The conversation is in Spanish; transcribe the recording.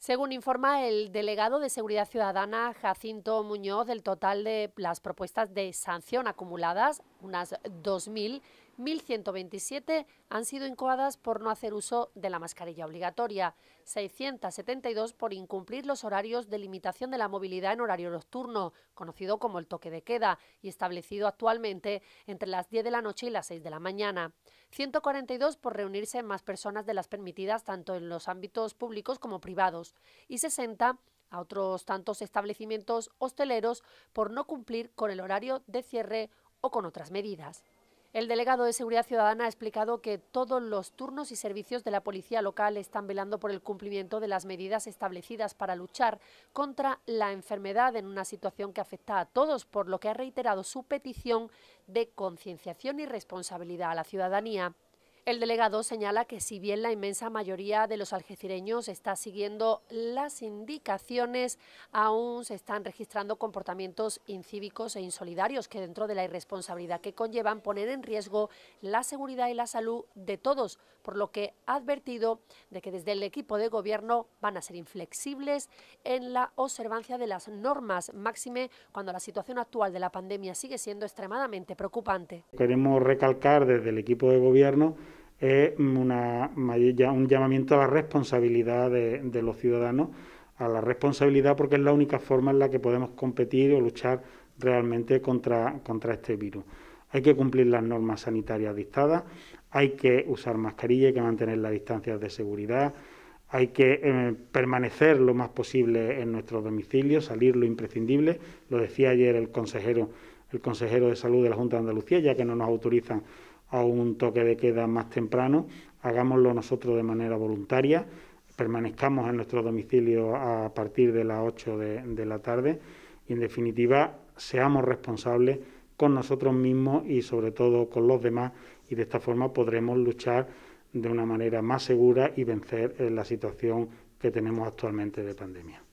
Según informa el delegado de Seguridad Ciudadana, Jacinto Muñoz, del total de las propuestas de sanción acumuladas unas 2.000, 1.127 han sido incoadas por no hacer uso de la mascarilla obligatoria, 672 por incumplir los horarios de limitación de la movilidad en horario nocturno, conocido como el toque de queda, y establecido actualmente entre las 10 de la noche y las 6 de la mañana, 142 por reunirse más personas de las permitidas tanto en los ámbitos públicos como privados, y 60 a otros tantos establecimientos hosteleros por no cumplir con el horario de cierre o con otras medidas. El delegado de Seguridad Ciudadana ha explicado que todos los turnos y servicios de la policía local están velando por el cumplimiento de las medidas establecidas para luchar contra la enfermedad en una situación que afecta a todos, por lo que ha reiterado su petición de concienciación y responsabilidad a la ciudadanía. El delegado señala que si bien la inmensa mayoría de los algecireños está siguiendo las indicaciones, aún se están registrando comportamientos incívicos e insolidarios que dentro de la irresponsabilidad que conllevan poner en riesgo la seguridad y la salud de todos, por lo que ha advertido de que desde el equipo de gobierno van a ser inflexibles en la observancia de las normas, máxime cuando la situación actual de la pandemia sigue siendo extremadamente preocupante. Queremos recalcar desde el equipo de gobierno es una, un llamamiento a la responsabilidad de, los ciudadanos, a la responsabilidad porque es la única forma en la que podemos competir o luchar realmente contra, contra este virus. Hay que cumplir las normas sanitarias dictadas, hay que usar mascarilla, hay que mantener las distancias de seguridad, hay que eh, permanecer lo más posible en nuestro domicilio, salir lo imprescindible. Lo decía ayer el consejero, el consejero de salud de la Junta de Andalucía, ya que no nos autorizan a un toque de queda más temprano, hagámoslo nosotros de manera voluntaria, permanezcamos en nuestro domicilio a partir de las 8 de, de la tarde y, en definitiva, seamos responsables con nosotros mismos y, sobre todo, con los demás y de esta forma podremos luchar de una manera más segura y vencer eh, la situación que tenemos actualmente de pandemia.